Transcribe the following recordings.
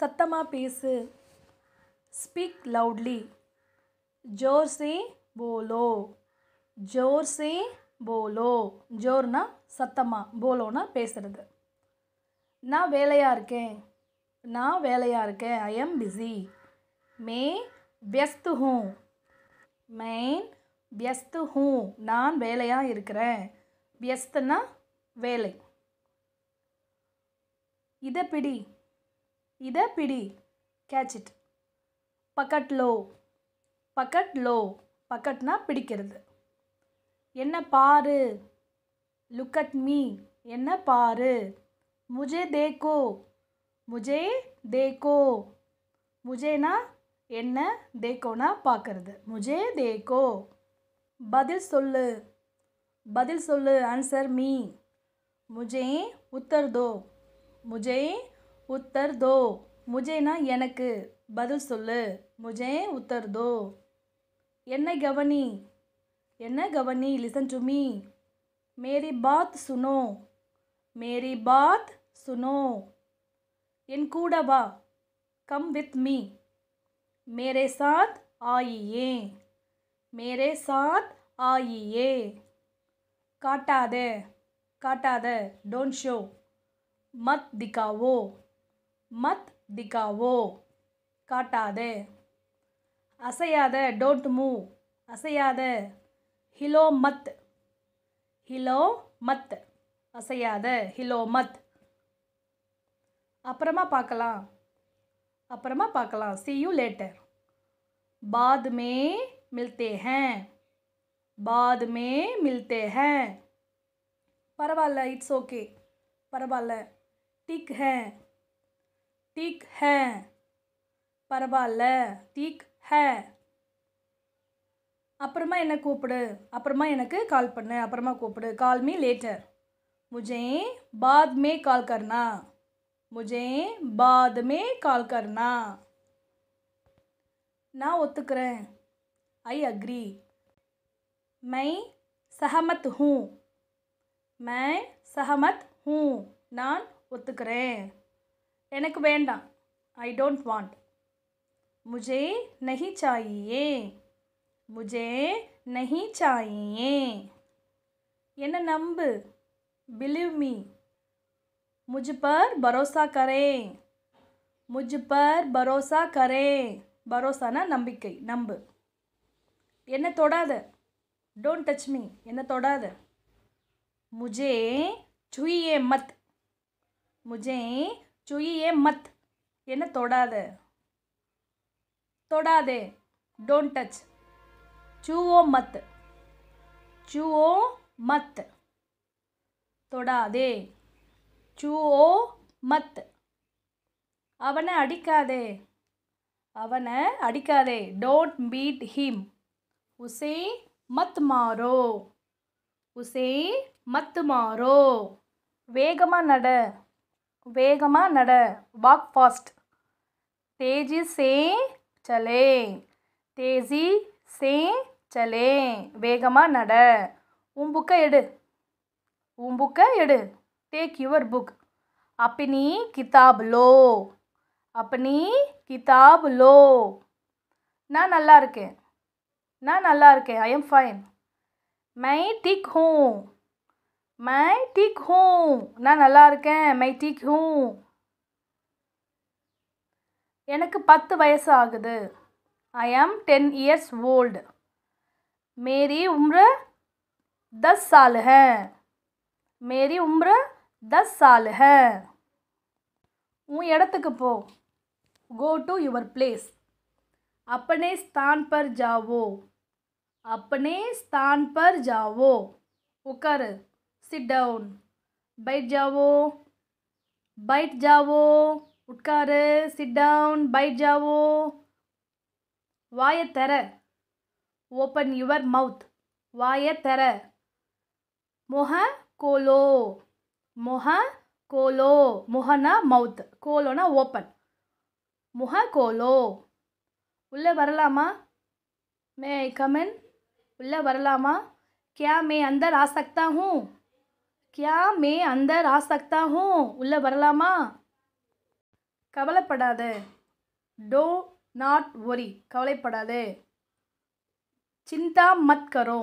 சத்தமாக பேசு speak loudly ஜோர்ஸே போலோ ஜோர்ஸே போலோ ஜோர்னா சத்தமாக போலோனா பேசுகிறது நான் வேலையாக இருக்கேன் நான் வேலையாக இருக்கேன் ஐ எம் பிஸி மே வியஸ்து ஹூ மெயின் வியஸ்து ஹூ நான் வேலையாக இருக்கிறேன் வியஸ்துன்னா வேலை இதை பிடி இதை பிடி கேட்ச் இட் பக்கட் லோ பக்கட் லோ பக்கட்னா பிடிக்கிறது என்ன பாரு லுக் அட் மீ என்ன பாரு முஜே தேக்கோ முஜே தேக்கோ முஜேனா என்ன தேக்கோனா பார்க்கறது முஜே தேக்கோ பதில் சொல்லு பதில் சொல்லு ஆன்சர் மீ முஜே உத்தர் தோ முஜே உத்தர் தோ முஜேனா எனக்கு பதில் சொல்லு முஜே உத்தர் தோ என்ன கவனி என்ன கவனி லிசன் டு மீ மேரி பாத் சுனோ மேரி பாத் சுனோ என் கூட வா கம் வித் மீ மேரே சாத் ஆயியே மேரே சாத் ஆயியே காட்டாதே காட்டாத டோன்ட் ஷோ மத் திகாவோ மத் திகாவோ காட்டாதே அசையாத டோன்ட் மூவ் அசையாத ஹிலோ மத் ஹிலோ மத் அசையாத ஹிலோ மத் அப்புறமா பார்க்கலாம் அப்புறமா பார்க்கலாம் சி யூ லேட்டர் बाद में मिलते हैं बाद में मिलते हैं परवाला इट्स ओके परवाला ठीक है टिक है परवाल टिक है अपरमा कॉल पड़े अपरमा कॉल मी लेटर मुझे बाद में कॉल करना मुझे बाद में कॉल करना ना ओतकें आई अग्री मैं सहमत हूँ मैं सहमत हूँ नान ओतकें எனக்கு வேண்டாம் ஐ டோன்ட் வாண்ட் मुझे नहीं चाहिए मुझे नहीं चाहिए என்ன நம்பு बिलीव मी मुझ पर भरोसा करें मुझ पर भरोसा करें भरोसा नंबिक नंब என்ன தொடாத டோன்ட் तोड़ा मुझे छुइए मत मुझे சுயியே மத் என்ன தொடாத தொடாதே டோன்ட் டச் சூவோ மத் சூவோ மத் தொடாதே சூவோ மத் அவனை அடிக்காதே அவனை அடிக்காதே டோன்ட் பீட் ஹிம் உசே மத் மாறோ உசே மத்து மாறோ வேகமாக நட வேகமாக நட வாக் ஃபாஸ்ட் தேஜி சே சலே தேஜி சே சலே வேகமாக நட உன் புக்கை எடு உன் புக்கை எடு டேக் யுவர் புக் அப்பினி கிதாப் லோ அப்பினி கிதாப் லோ நான் நல்லா இருக்கேன் நான் நல்லா இருக்கேன் ஐ எம் ஃபைன் மை டிக் ஹூ மை டிக் ஹூ நான் நல்லா இருக்கேன் மை டிக் ஹூ எனக்கு பத்து வயசு ஆகுது I am ten years old மேரி உம்ரு தஸ் சாலு மேரி உம்ரு தஸ் சாலு ஹ உன் இடத்துக்கு போ கோ டு யுவர் பிளேஸ் அப்பனே ஸ்தான் பர் ஜாவோ அப்பனே ஸ்தான் பர் ஜாவோ உக்காரு சிட் டவுன் பைட் ஜாவோ பைட் ஜாவோ உட்காரு சிட் டவுன் பைட் ஜாவோ வாயை தர ஓப்பன் யுவர் மவுத் வாயை தர மொஹ கோலோ மொஹ கோலோ முகனா மவுத் கோலோனா ஓப்பன் முக கோலோ உள்ளே வரலாமா மே கமன் உள்ளே வரலாமா क्या मैं अंदर आ सकता हूँ கியா மே அந்த ராசக்தா சக்தா ஹூம் உள்ளே வரலாமா கவலைப்படாத டோ நாட் ஒரி கவலைப்படாதே சிந்தா மத் கரோ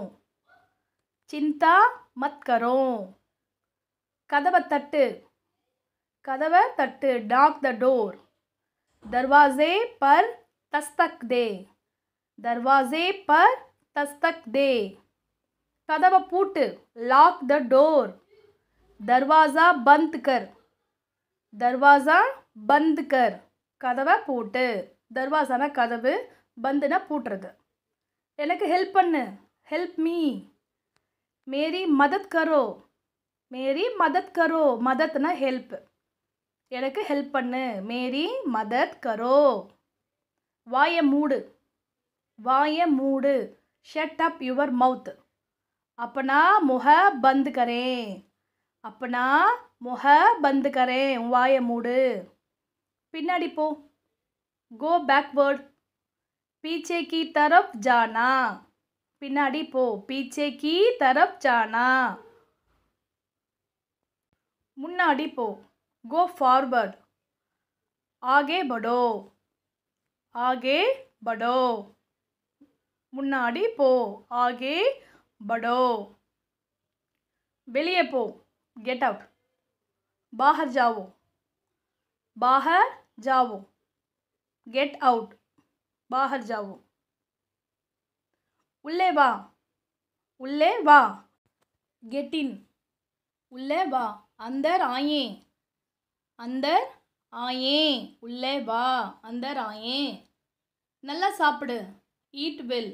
சிந்தா மத் கரோ கதவை தட்டு கதவை தட்டு டாக் த டோர் दरवाजे பர் தஸ்தக் दे दरवाजे பர் தஸ்தக் दे கதவை பூட்டு லாக் த டோர் தர்வாசா பந்த் கர் தர்வாசா பந்த் கர் கதவை போட்டு தர்வாசான கதவு பந்துனா பூட்டுறது எனக்கு ஹெல்ப் பண்ணு ஹெல்ப் மீ மேரி மதத் கரோ மேரி மதத் கரோ மதத்னா ஹெல்ப் எனக்கு ஹெல்ப் பண்ணு மேரி மதத் கரோ வாய மூடு வாய மூடு ஷட் அப் யுவர் மவுத் அப்பனா முக பந்து கரேன் அப்பனா முக பந்து கரேன் வாய மூடு பின்னாடி போ கோ பேக்வேர்ட் பீச்சே கி தரப் ஜானா பின்னாடி போ பீச்சே கி தரப் ஜானா முன்னாடி போ கோ ஃபார்வர்ட் ஆகே படோ ஆகே படோ முன்னாடி போ ஆகே படோ வெளியே போ गेट आउट बाहर जाओ बाहर जाओ गेट आउट बाहर जाओ உள்ளே வா உள்ளே வா கெட் இன் உள்ளே வா அந்தர் ஆயே அந்தர் ஆயே உள்ளே வா அந்தர் ஆயே நல்லா சாப்பிடு ஈட் வெல்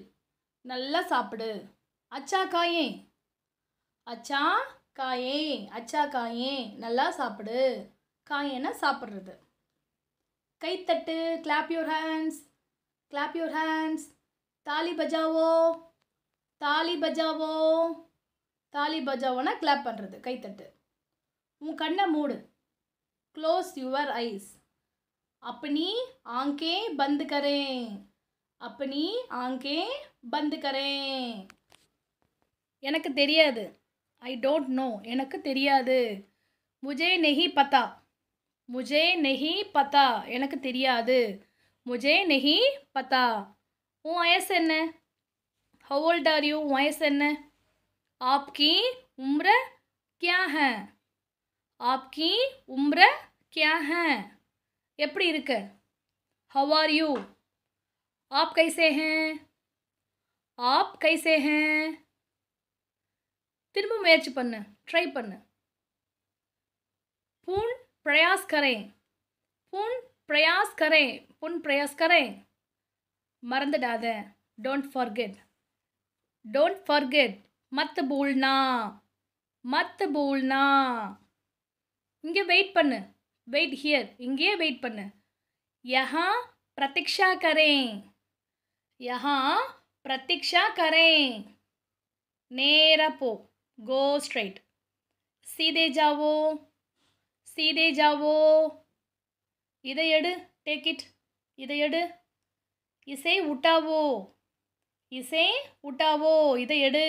நல்லா சாப்பிடு அச்சா காயே அச்சா காயே அச்சா காயே நல்லா சாப்பிடு காயேனா சாப்பிட்றது கைத்தட்டு clap your hands clap your hands தாலி பஜாவோ தாலி பஜாவோ தாலி பஜாவோனா கிளாப் பண்ணுறது கைத்தட்டு உன் கண்ணை மூடு க்ளோஸ் யுவர் ஐஸ் அப்பனி ஆங்கே பந்து கரே அப்பனி ஆங்கே பந்து கரேன் எனக்கு தெரியாது आई डोंट नो எனக்கு தெரியாது मुझे नहीं पता मुझे नहीं पता எனக்கு தெரியாது मुझे नहीं पता உன் வயசு என்ன ஹவ் ஓல்ட் ஆர் யூ உன் வயசு என்ன आपकी उम्र क्या है आपकी उम्र क्या है எப்படி இருக்க ஹவ் ஆர் யூ आप कैसे हैं आप कैसे हैं திரும்ப முயற்சி பண்ணு ட்ரை பண்ணு பூன் பிரயாஸ் கரே பூன் பிரயாஸ் கரே புன் பிரயாஸ் கரே மறந்துடாத டோன்ட் ஃபர்கெட் டோன்ட் ஃபர்கெட் மத்த பூல்னா மத்த பூல்னா இங்கே வெயிட் பண்ணு வெயிட் ஹியர் இங்கேயே வெயிட் பண்ணு யஹா பிரতীक्षा கரேன் யஹா பிரতীक्षा கரேன் நேராக போ கோ ஸ்ட்ரைட் சீதே ஜாவோ சீதே ஜாவோ இதை எடு டேக் இட் இதை எடு இசை உட்டாவோ இசை உட்டாவோ இதை எடு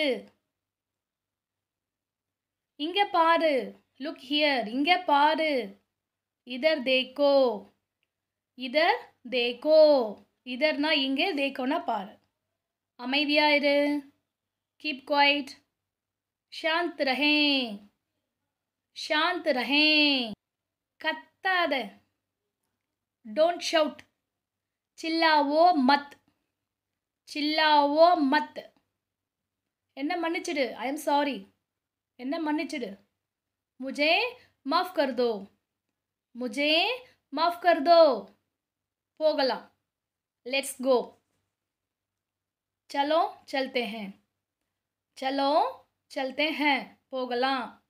இங்கே பாரு லுக் ஹியர் இங்கே பாரு இதர் தேக்கோ இதர் தேக்கோ இதர்னா இங்கே தேக்கோனா பாரு அமைதியாக இரு கீப் குவைட் शांत रहें शांत रहें கத்தாத डोंट शउट சில்லாவோ மத் சில்லாவோ மத் என்ன மன்னிச்சிடு ஐ எம் சாரி என்ன மன்னிச்சிடு முஜே மாஃப் கர் தோ முஜே மாஃப் கர் தோ போகலாம் लेट्स गो चलो चलते हैं चलो चलते हैं पोगला